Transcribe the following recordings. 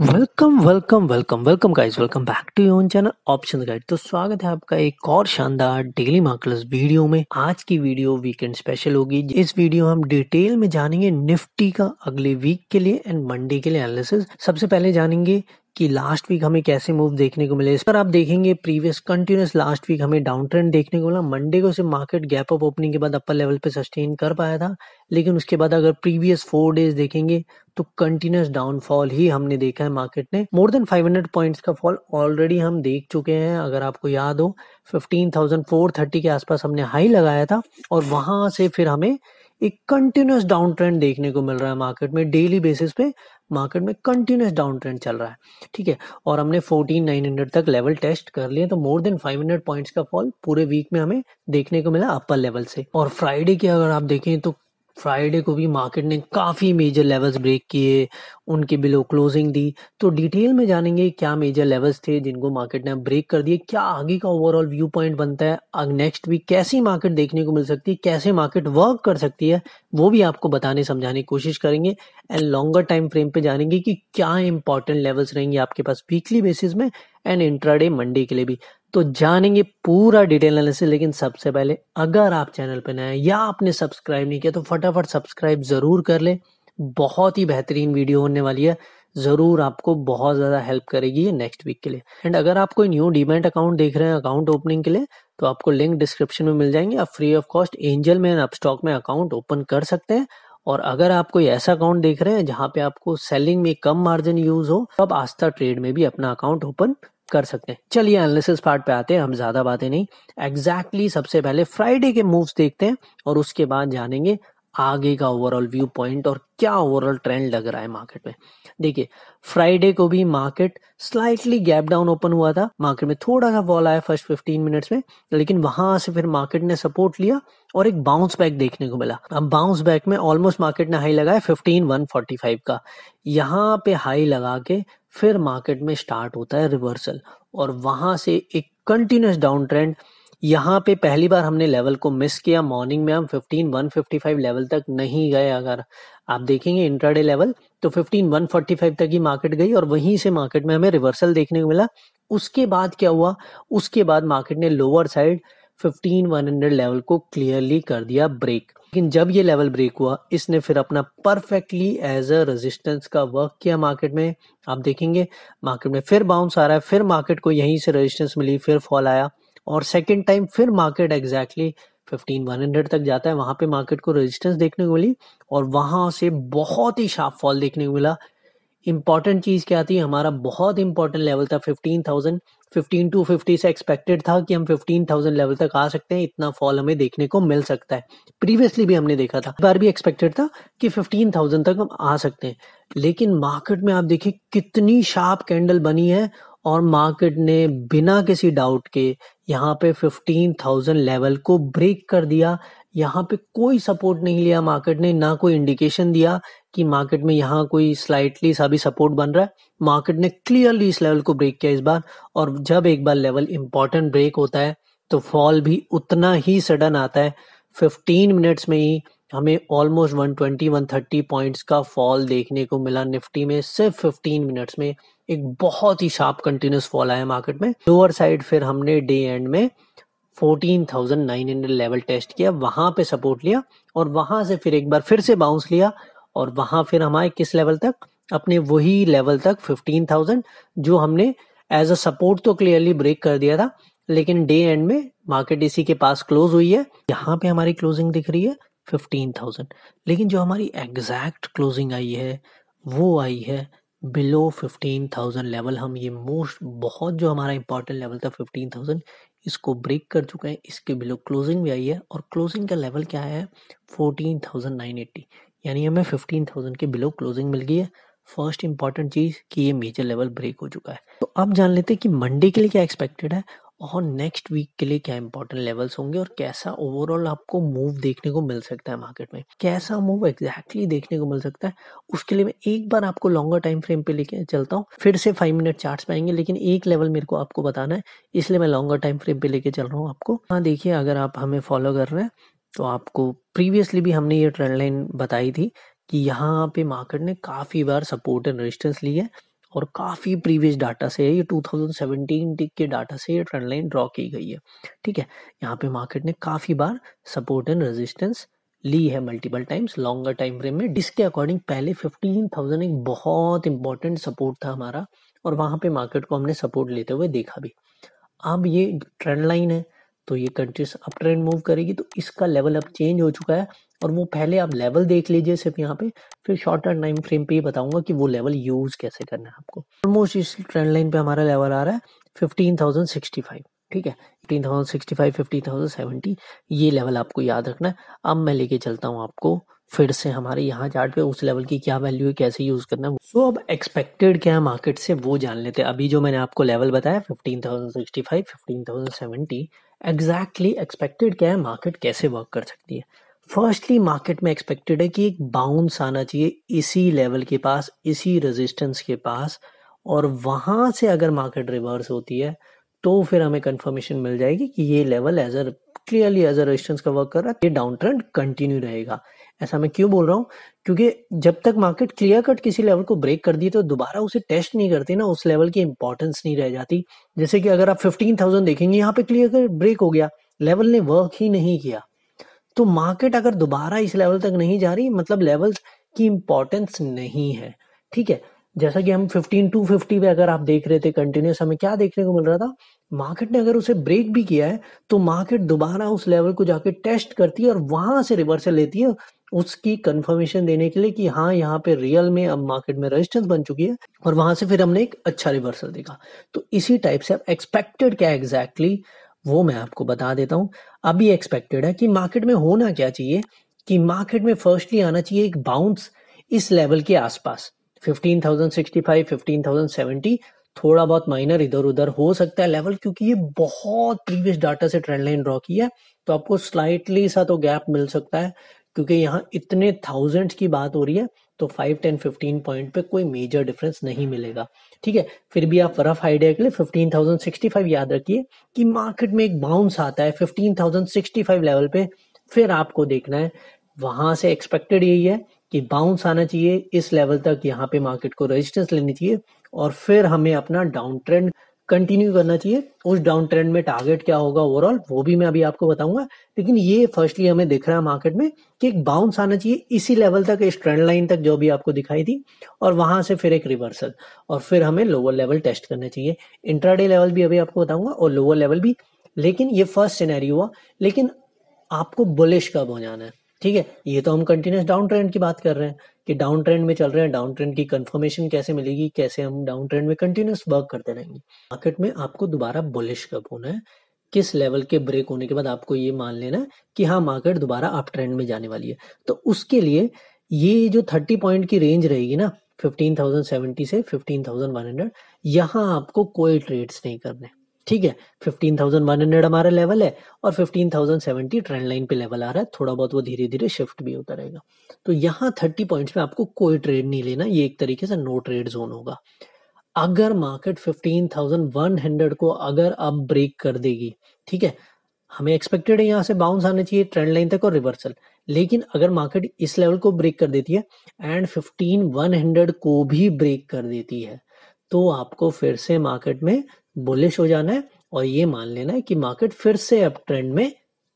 Welcome welcome welcome welcome guys welcome back to your channel option guide तो स्वागत है आपका एक और शानदार डेली मार्कलस वीडियो में आज की वीडियो वीकेंड स्पेशल होगी इस वीडियो हम डिटेल में जानेंगे निफ्टी का अगले वीक के लिए एंड मंडे के लिए एनालिसिस सबसे पहले जानेंगे कि लास्ट वीक हमें कैसे मूव देखने को मिले इस पर आप देखेंगे प्रीवियस कंटिन्यूस लास्ट वीक हमें डाउन ट्रेंड देखने को मिला मंडे को से मार्केट गैप अप ओपनिंग के बाद अपर लेवल पे सस्टेन कर पाया था लेकिन उसके बाद अगर प्रीवियस फोर डेज देखेंगे तो कंटिन्यूस डाउनफॉल ही हमने देखा है मार्केट ने मोर देन 500 पॉइंट्स का फॉल ऑलरेडी हम देख चुके हैं अगर आपको याद हो 15,430 के आसपास हमने हाई लगाया था और वहां से फिर हमें एक कंटिन्यूस डाउन ट्रेंड देखने को मिल रहा है मार्केट में डेली बेसिस पे मार्केट में कंटिन्यूस डाउन ट्रेंड चल रहा है ठीक है और हमने फोर्टीन नाइन हंड्रेड तक लेवल टेस्ट कर लिए तो more than five hundred points का फॉल पूरे वीक में हमें देखने को मिला अपर लेवल से और फ्राइडे की अगर आप देखें तो फ्राइडे को भी मार्केट ने काफ़ी मेजर लेवल्स ब्रेक किए उनके बिलो क्लोजिंग दी तो डिटेल में जानेंगे क्या मेजर लेवल्स थे जिनको मार्केट ने ब्रेक कर दिए क्या आगे का ओवरऑल व्यू पॉइंट बनता है अब नेक्स्ट वीक कैसी मार्केट देखने को मिल सकती है कैसे मार्केट वर्क कर सकती है वो भी आपको बताने समझाने की कोशिश करेंगे एंड लॉन्गर टाइम फ्रेम पे जानेंगे कि क्या इंपॉर्टेंट लेवल्स रहेंगे आपके पास वीकली बेसिस में एंड इंट्राडे मंडी के लिए भी तो जानेंगे पूरा डिटेल एनालिसिस लेकिन सबसे पहले अगर आप चैनल पर नए या आपने सब्सक्राइब नहीं किया तो फटाफट सब्सक्राइब ज़रूर कर ले बहुत ही बेहतरीन वीडियो होने वाली है ज़रूर आपको बहुत ज़्यादा हेल्प करेगी ये नेक्स्ट वीक के लिए एंड अगर आप कोई न्यू डीमेंट अकाउंट देख रहे हैं अकाउंट ओपनिंग के लिए तो आपको लिंक डिस्क्रिप्शन में मिल जाएंगे आप फ्री ऑफ कॉस्ट एंजल में आप स्टॉक में अकाउंट ओपन कर सकते हैं और अगर आप कोई ऐसा अकाउंट देख रहे हैं जहां पे आपको सेलिंग में कम मार्जिन यूज हो तो आप आस्था ट्रेड में भी अपना अकाउंट ओपन कर सकते हैं चलिए एनालिसिस पार्ट पे आते हैं हम ज़्यादा बातें नहीं एग्जैक्टली exactly सबसे पहले फ्राइडे के मूव्स देखते हैं और उसके बाद जानेंगे आगे का ओवरऑल व्यू पॉइंट और क्या ओवरऑल ट्रेंड लग रहा है मार्केट में देखिए फ्राइडे को भी market slightly gap down open हुआ था मार्केट में थोड़ा सा वॉल आया फर्स्ट फिफ्टीन मिनट्स में लेकिन वहां से फिर मार्केट ने सपोर्ट लिया और एक बाउंस बैक देखने को मिला अब बाउंस बैक में ऑलमोस्ट मार्केट ने हाई लगाया फिफ्टीन वन फोर्टी फाइव का यहाँ पे हाई लगा के फिर मार्केट में स्टार्ट होता है रिवर्सल और वहां से एक कंटिन्यूस डाउन ट्रेंड यहाँ पे पहली बार हमने लेवल को मिस किया मॉर्निंग में हम 15 155 लेवल तक नहीं गए अगर आप देखेंगे इंट्राडे लेवल तो 15 145 तक ही मार्केट गई और वहीं से मार्केट में हमें रिवर्सल देखने को मिला उसके बाद क्या हुआ उसके बाद मार्केट ने लोअर साइड 15 100 लेवल को क्लियरली कर दिया ब्रेक लेकिन जब ये लेवल ब्रेक हुआ इसने फिर अपना परफेक्टली एज अ रेजिस्टेंस का वर्क किया मार्केट में आप देखेंगे मार्केट में फिर बाउंस आ रहा है फिर मार्केट को यहीं से रेजिस्टेंस मिली फिर फॉल आया और सेकेंड टाइम फिर market exactly fifteen one hundred तक जाता है वहां पे मार्केट को रेजिस्टेंस देखने को मिली और वहां से बहुत ही शार्प फॉल देखने को मिला इम्पॉर्टेंट चीज़ क्या थी हमारा बहुत इंपॉर्टेंट लेवल था fifteen thousand fifteen two fifty से एक्सपेक्टेड था कि हम फिफ्टीन थाउजेंड लेवल तक आ सकते हैं इतना फॉल हमें देखने को मिल सकता है प्रीवियसली भी हमने देखा था बार भी एक्सपेक्टेड था कि फिफ्टीन थाउजेंड तक हम आ सकते हैं लेकिन मार्केट में आप देखिए कितनी शार्प कैंडल बनी है और मार्केट ने बिना किसी डाउट के यहाँ पे फिफ्टीन थाउजेंड लेवल को ब्रेक कर दिया यहाँ पे कोई सपोर्ट नहीं लिया मार्केट ने ना कोई इंडिकेशन दिया कि मार्केट में यहाँ कोई स्लाइटली सा भी सपोर्ट बन रहा है मार्केट ने क्लियरली इस लेवल को ब्रेक किया इस बार और जब एक बार लेवल इंपॉर्टेंट ब्रेक होता है तो फॉल भी उतना ही सडन आता है 15 मिनट्स में ही हमें ऑलमोस्ट 120 130 पॉइंट्स का फॉल देखने को मिला निफ्टी में सिर्फ 15 मिनट्स में एक बहुत ही शार्प कंटिन्यूस फॉल आया मार्केट में लोअर साइड फिर हमने डे एंड में 14,900 लेवल टेस्ट किया वहां पे सपोर्ट लिया और वहां से फिर एक बार फिर से बाउंस लिया और वहां फिर हमारे किस लेवल तक अपने वही लेवल तक 15,000 जो हमने एज अ सपोर्ट तो क्लियरली ब्रेक कर दिया था लेकिन डे एंड में मार्केट इसी के पास क्लोज हुई है यहाँ पे हमारी क्लोजिंग दिख रही है 15,000 लेकिन जो हमारी एग्जैक्ट क्लोजिंग आई है वो आई है बिलो 15,000 लेवल हम ये मोस्ट बहुत जो हमारा इंपॉर्टेंट लेवल था 15,000 इसको ब्रेक कर चुका है इसके बिलो क्लोजिंग भी आई है और क्लोजिंग का लेवल क्या है फोर्टीन थाउजेंड नाइन एट्टी यानी हमें फिफ्टीन थाउजेंड के बिलो क्लोजिंग मिल गई है फर्स्ट इंपॉर्टेंट चीज़ कि ये मेजर लेवल ब्रेक हो चुका है तो अब जान लेते हैं कि मंडे के लिए क्या एक्सपेक्टेड है और नेक्स्ट वीक के लिए क्या इंपॉर्टेंट लेवल्स होंगे और कैसा ओवरऑल आपको मूव देखने को मिल सकता है मार्केट में कैसा मूव एग्जैक्टली देखने को मिल सकता है उसके लिए मैं एक बार आपको लॉन्गर टाइम फ्रेम पे लेके चलता हूँ फिर से फाइव मिनट चार्ट पाएंगे लेकिन एक लेवल मेरे को आपको बताना है इसलिए मैं लॉन्गर टाइम फ्रेम पे लेके चल रहा हूँ आपको हाँ देखिए अगर आप हमें फॉलो कर रहे हैं तो आपको प्रीवियसली भी हमने ये ट्रेंड लाइन बताई थी कि यहाँ पे मार्केट ने काफ़ी बार सपोर्ट एंड रेजिस्टेंस ली है और काफ़ी प्रीवियस डाटा से ये 2017 के डाटा से ये ट्रेंड लाइन ड्रॉ की गई है ठीक है यहाँ पे मार्केट ने काफ़ी बार सपोर्ट एंड रेजिस्टेंस ली है multiple times longer time frame में जिसके अकॉर्डिंग पहले 15,000 एक बहुत इंपॉर्टेंट सपोर्ट था हमारा और वहाँ पे मार्केट को हमने सपोर्ट लेते हुए देखा भी अब ये ट्रेंड लाइन है तो ये कंट्रीज अप ट्रेंड मूव करेगी तो इसका लेवल अब चेंज हो चुका है और वो पहले आप लेवल देख लीजिए सिर्फ यहाँ पे फिर शॉर्ट एंड टाइम फ्रेम पे बताऊंगा कि वो लेवल यूज कैसे करना है आपको ऑलमोस्ट इस ट्रेंड लाइन पे हमारा लेवल आ रहा है फिफ्टीन थाउजेंड सिक्सटी फाइव ठीक है fifteen thousand sixty five fifteen thousand seventy ये लेवल आपको याद रखना है अब मैं लेके चलता हूँ आपको फिर से हमारे यहाँ चार्ट पे उस लेवल की क्या वैल्यू है कैसे यूज करना है सो अब एक्सपेक्टेड क्या है मार्केट से वो जान लेते हैं अभी जो मैंने आपको लेवल बताया fifteen thousand sixty five fifteen thousand seventy exactly expected क्या है मार्केट कैसे वर्क कर सकती है फर्स्टली मार्केट में एक्सपेक्टेड है कि एक बाउंस आना चाहिए इसी लेवल के पास इसी रेजिस्टेंस के पास और वहां से अगर मार्केट रिवर्स होती है तो फिर हमें कंफर्मेशन मिल जाएगी कि ये level as a clearly as a resistance का वर्क कर रहा है ये डाउन ट्रेंड कंटिन्यू रहेगा ऐसा मैं क्यों बोल रहा हूँ क्योंकि जब तक मार्केट क्लियर कट किसी लेवल को ब्रेक कर दी तो दोबारा उसे टेस्ट नहीं करती ना उस लेवल की इंपॉर्टेंस नहीं रह जाती जैसे कि अगर आप फिफ्टीन थाउजेंड देखेंगे यहाँ पे क्लियर कट ब्रेक हो गया लेवल ने वर्क ही नहीं किया तो मार्केट अगर दोबारा इस लेवल तक नहीं जा रही मतलब लेवल्स की इंपॉर्टेंस नहीं है ठीक है जैसा कि हम 15 टू 50 पे अगर आप देख रहे थे कंटिन्यूस हमें क्या देखने को मिल रहा था मार्केट ने अगर उसे ब्रेक भी किया है तो मार्केट दोबारा उस लेवल को जाके टेस्ट करती है और वहां से रिवर्सल लेती है उसकी कंफर्मेशन देने के लिए कि हाँ यहाँ पे रियल में अब मार्केट में रेजिस्टेंस बन चुकी है और वहां से फिर हमने एक अच्छा रिवर्सल देखा तो इसी टाइप से अब एक्सपेक्टेड क्या एग्जैक्टली exactly, वो मैं आपको बता देता हूँ अभी एक्सपेक्टेड है कि मार्केट में होना क्या चाहिए कि मार्केट में फर्स्टली आना चाहिए एक बाउंस इस लेवल के आसपास 15,065, 15,070 थोड़ा बहुत माइनर इधर उधर हो सकता है लेवल क्योंकि ये बहुत प्रीवियस डाटा से ट्रेंड लाइन ड्रॉ की है तो आपको स्लाइटली सा तो गैप मिल सकता है क्योंकि यहाँ इतने थाउजेंड की बात हो रही है तो फाइव टेन फिफ्टीन पॉइंट पे कोई मेजर डिफरेंस नहीं मिलेगा ठीक है फिर भी आप रफ आइडिया के लिए फिफ्टीन थाउजेंड सिक्सटी फाइव याद रखिए कि मार्केट में एक बाउंस आता है fifteen thousand sixty five level पे फिर आपको देखना है वहां से एक्सपेक्टेड यही है कि बाउंस आना चाहिए इस लेवल तक यहाँ पे मार्केट को रेजिस्टेंस लेनी चाहिए और फिर हमें अपना डाउन ट्रेंड कंटिन्यू करना चाहिए उस डाउन ट्रेंड में टारगेट क्या होगा ओवरऑल वो भी मैं अभी आपको बताऊंगा लेकिन ये फर्स्टली हमें दिख रहा है मार्केट में कि एक बाउंस आना चाहिए इसी लेवल तक इस ट्रेंड लाइन तक जो भी आपको दिखाई थी और वहां से फिर एक रिवर्सल और फिर हमें लोअर लेवल टेस्ट करना चाहिए इंट्राडे लेवल भी अभी आपको बताऊंगा और लोअर लेवल भी लेकिन ये फर्स्ट सिनेरियो हुआ लेकिन आपको बुलिश कब हो जाना है ठीक है ये तो हम कंटिन्यूस डाउन ट्रेंड की बात कर रहे हैं कि डाउन ट्रेंड में चल रहे हैं डाउन ट्रेंड की कंफर्मेशन कैसे मिलेगी कैसे हम डाउन ट्रेंड में कंटिन्यूस वर्क करते रहेंगे मार्केट में आपको दोबारा बुलिश कब होना है किस लेवल के ब्रेक होने के बाद आपको ये मान लेना है कि हाँ मार्केट दोबारा अप ट्रेंड में जाने वाली है तो उसके लिए ये जो थर्टी पॉइंट की रेंज रहेगी ना फिफ्टीन थाउजेंड सेवेंटी से फिफ्टीन थाउजेंड वन हंड्रेड यहाँ आपको कोई ट्रेड्स नहीं करने है. ठीक है फिफ्टीन थाउजेंड वन हंड्रेड हमारा लेवल है और fifteen thousand seventy trend line पे लेवल आ रहा है थोड़ा बहुत वो धीरे धीरे शिफ्ट भी होता रहेगा तो यहाँ थर्टी पॉइंट में आपको कोई ट्रेड नहीं लेना ये एक तरीके से नो ट्रेड जोन होगा अगर market fifteen thousand one hundred को अगर अब ब्रेक कर देगी ठीक है हमें एक्सपेक्टेड है यहाँ से बाउंस आना चाहिए ट्रेंड लाइन तक और रिवर्सल लेकिन अगर मार्केट इस लेवल को ब्रेक कर देती है एंड फिफ्टीन वन हंड्रेड को भी ब्रेक कर देती है तो आपको फिर से मार्केट में बुलिश हो जाना है और ये मान लेना है कि मार्केट फिर से अब ट्रेंड में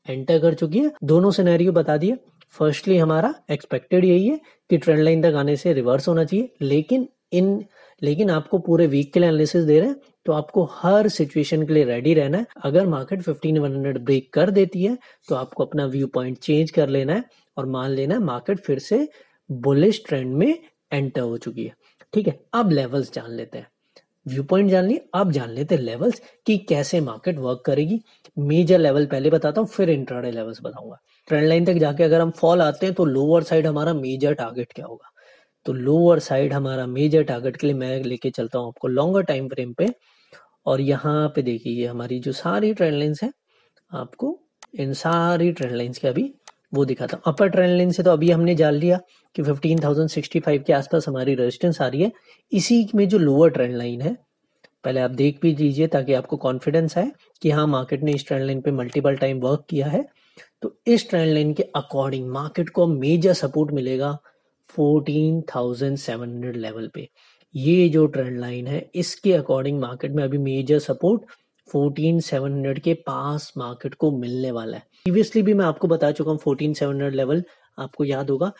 एंटर कर चुकी है दोनों सिनेरियो बता दिए फर्स्टली हमारा एक्सपेक्टेड यही है कि ट्रेंड लाइन तक आने से रिवर्स होना चाहिए लेकिन इन लेकिन आपको पूरे वीक के लिए एनालिसिस दे रहे हैं तो आपको हर सिचुएशन के लिए रेडी रहना है अगर मार्केट हंड्रेड ब्रेक कर देती है तो आपको अपना व्यू पॉइंट चेंज कर लेना है और मान लेना है मार्केट फिर से बुलिश ट्रेंड में एंटर हो चुकी है ठीक है अब लेवल्स जान लेते हैं व्यू पॉइंट जान लिए आप जान लेते लेवल्स कि कैसे मार्केट वर्क करेगी मेजर लेवल पहले बताता हूँ फिर इंट्राडे लेवल्स बताऊंगा ट्रेंड लाइन तक जाके अगर हम फॉल आते हैं तो लोअर साइड हमारा मेजर टारगेट क्या होगा तो लोअर साइड हमारा मेजर टारगेट के लिए मैं लेके चलता हूँ आपको लॉन्गर टाइम फ्रेम पे और यहाँ पे देखिए हमारी जो सारी ट्रेंड लाइन्स है आपको इन सारी ट्रेंड लाइन्स के अभी वो दिखाता हूँ अपर ट्रेंड लाइन से तो अभी हमने जान लिया कि 15,065 के आसपास हमारी रेजिस्टेंस आ रही है इसी में जो लोअर ट्रेंड लाइन है पहले आप देख भी लीजिए ताकि आपको कॉन्फिडेंस आए कि हाँ मार्केट ने इस ट्रेंड लाइन पे मल्टीपल टाइम वर्क किया है तो इस ट्रेंड लाइन के अकॉर्डिंग मार्केट को मेजर सपोर्ट मिलेगा 14,700 लेवल पे ये जो ट्रेंड लाइन है इसके अकॉर्डिंग मार्केट में अभी major support fourteen seven hundred के पास मार्केट को मिलने वाला है प्रीवियसली भी मैं आपको बता चुका हूँ फोर्टीन सेवन हंड्रेड लेवल आपको याद होगा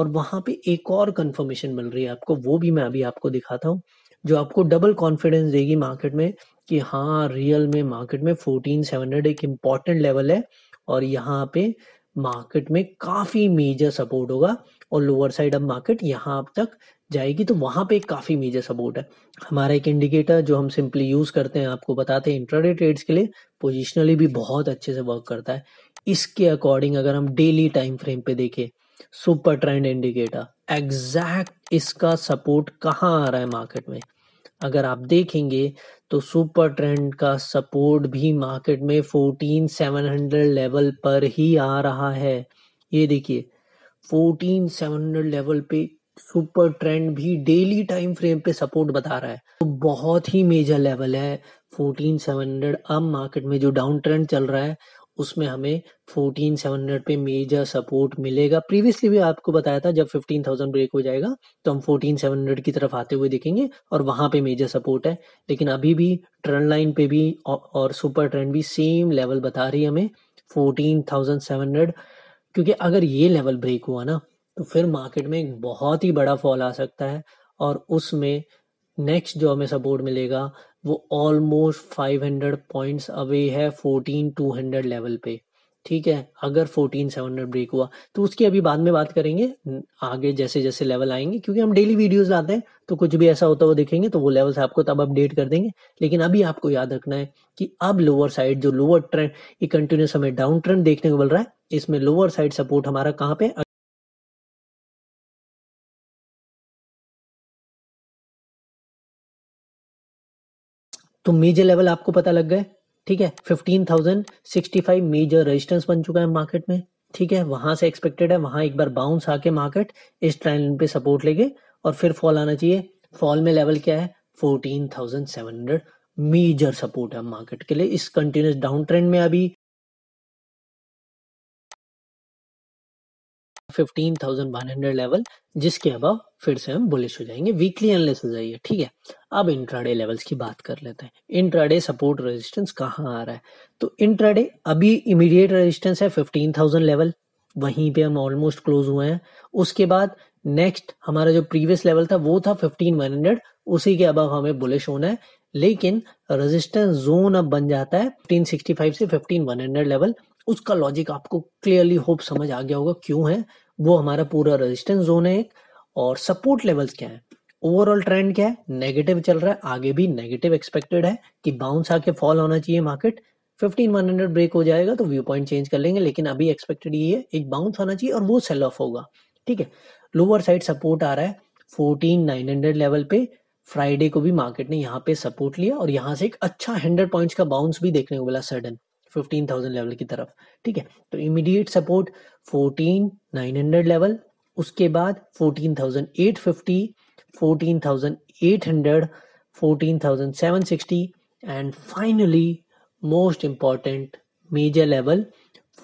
और वहां पे एक और कंफर्मेशन मिल रही है आपको वो भी मैं अभी आपको दिखाता हूँ जो आपको डबल कॉन्फिडेंस देगी मार्केट में कि हाँ रियल में मार्केट में फोर्टीन सेवन हंड्रेड एक इम्पॉर्टेंट लेवल है और यहाँ पे मार्केट में काफी मेजर सपोर्ट होगा और लोअर साइड अब मार्केट यहाँ अब तक जाएगी तो वहां पे काफी मेजर सपोर्ट है हमारा एक इंडिकेटर जो हम सिंपली यूज करते हैं आपको बताते हैं इंट्राडे ट्रेड्स के लिए पोजिशनली भी बहुत अच्छे से वर्क करता है इसके अकॉर्डिंग अगर हम डेली टाइम फ्रेम पे देखें सुपर ट्रेंड इंडिकेटर एग्जैक्ट इसका सपोर्ट कहाँ आ रहा है मार्केट में अगर आप देखेंगे तो सुपर ट्रेंड का सपोर्ट भी मार्केट में फोर्टीन सेवन हंड्रेड लेवल पर ही आ रहा है ये देखिए फोर्टीन सेवन हंड्रेड लेवल पे सुपर ट्रेंड भी डेली टाइम फ्रेम पे सपोर्ट बता रहा है तो बहुत ही मेजर लेवल है 14700 अब मार्केट में जो डाउन ट्रेंड चल रहा है उसमें हमें 14700 पे मेजर सपोर्ट मिलेगा प्रीवियसली भी आपको बताया था जब 15000 ब्रेक हो जाएगा तो हम 14700 की तरफ आते हुए देखेंगे और वहां पे मेजर सपोर्ट है लेकिन अभी भी ट्रेंड लाइन पे भी और, सुपर ट्रेंड भी सेम लेवल बता रही है हमें 14700 क्योंकि अगर ये लेवल ब्रेक हुआ ना तो फिर मार्केट में एक बहुत ही बड़ा फॉल आ सकता है और उसमें नेक्स्ट जो हमें सपोर्ट मिलेगा वो ऑलमोस्ट 500 पॉइंट्स अवे है 14200 लेवल पे ठीक है अगर 14700 ब्रेक हुआ तो उसकी अभी बाद में बात करेंगे आगे जैसे जैसे लेवल आएंगे क्योंकि हम डेली वीडियोस लाते हैं तो कुछ भी ऐसा होता वो दिखेंगे तो वो लेवल्स आपको तब अपडेट कर देंगे लेकिन अभी आपको याद रखना है कि अब लोअर साइड जो लोअर ट्रेंड ये कंटिन्यूस हमें डाउन ट्रेंड देखने को मिल रहा है इसमें लोअर साइड सपोर्ट हमारा कहाँ पे तो मेजर लेवल आपको पता लग गए ठीक है fifteen thousand sixty five major resistance बन चुका है मार्केट में ठीक है वहां से एक्सपेक्टेड है वहां एक बार बाउंस आके मार्केट इस ट्रेंड पे सपोर्ट लेके और फिर फॉल आना चाहिए फॉल में लेवल क्या है fourteen thousand seven hundred major support है मार्केट के लिए इस कंटिन्यूस डाउन ट्रेंड में अभी 15,100 लेवल जिसके अब फिर से हम बुलिश हो जाएंगे वीकली एनलेस हो जाइए ठीक है अब इंट्राडे लेवल्स की बात कर लेते हैं इंट्राडे सपोर्ट रेजिस्टेंस कहाँ आ रहा है तो इंट्राडे अभी इमीडिएट रेजिस्टेंस है फिफ्टीन लेवल वहीं पे हम ऑलमोस्ट क्लोज हुए हैं उसके बाद नेक्स्ट हमारा जो प्रीवियस लेवल था वो था फिफ्टीन वन हंड्रेड उसी के अब हमें बुलिश होना है लेकिन रेजिस्टेंस जोन अब बन जाता है 1565 से 15100 लेवल उसका लॉजिक आपको क्लियरली होप समझ आ गया होगा क्यों है वो हमारा पूरा रेजिस्टेंस जोन है एक और सपोर्ट लेवल्स क्या है ओवरऑल ट्रेंड क्या है नेगेटिव चल रहा है आगे भी नेगेटिव एक्सपेक्टेड है कि बाउंस आके फॉल होना चाहिए मार्केट 15100 ब्रेक हो जाएगा तो व्यू पॉइंट चेंज कर लेंगे लेकिन अभी एक्सपेक्टेड ये है एक बाउंस होना चाहिए और वो सेल ऑफ होगा ठीक है लोअर साइड सपोर्ट आ रहा है हंड्रेड लेवल पे फ्राइडे को भी मार्केट ने यहाँ पे सपोर्ट लिया और यहाँ से एक अच्छा हंड्रेड पॉइंट्स का बाउंस भी देखने को मिला सडन थाउजेंड लेवल की तरफ ठीक है तो इमीडिएट सपोर्ट हंड्रेड लेवल उसके बाद thousand seven sixty and finally most important major level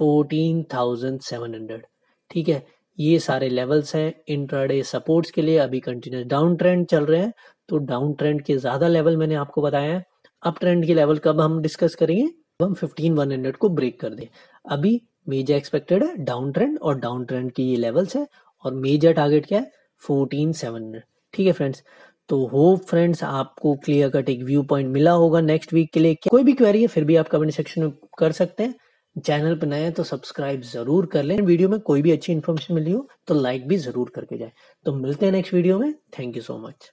hundred ठीक है ये सारे लेवल्स हैं इंट्राडे सपोर्ट्स के लिए अभी कंटिन्यूस डाउन ट्रेंड चल रहे हैं तो डाउन ट्रेंड के ज्यादा लेवल मैंने आपको बताया है अप ट्रेंड के लेवल कब हम डिस्कस करेंगे हम फिफ्टीन को ब्रेक कर दे अभी मेजर एक्सपेक्टेड है डाउन ट्रेंड और डाउन ट्रेंड की ये लेवल्स है और मेजर टारगेट क्या है 14700 ठीक है फ्रेंड्स तो होप फ्रेंड्स आपको क्लियर कट एक व्यू पॉइंट मिला होगा नेक्स्ट वीक के लिए कोई भी क्वेरी है फिर भी आप कमेंट सेक्शन में कर सकते हैं चैनल पर नए हैं तो सब्सक्राइब जरूर कर लें वीडियो में कोई भी अच्छी इन्फॉर्मेशन मिली हो तो लाइक भी जरूर करके जाए तो मिलते हैं नेक्स्ट वीडियो में थैंक यू सो मच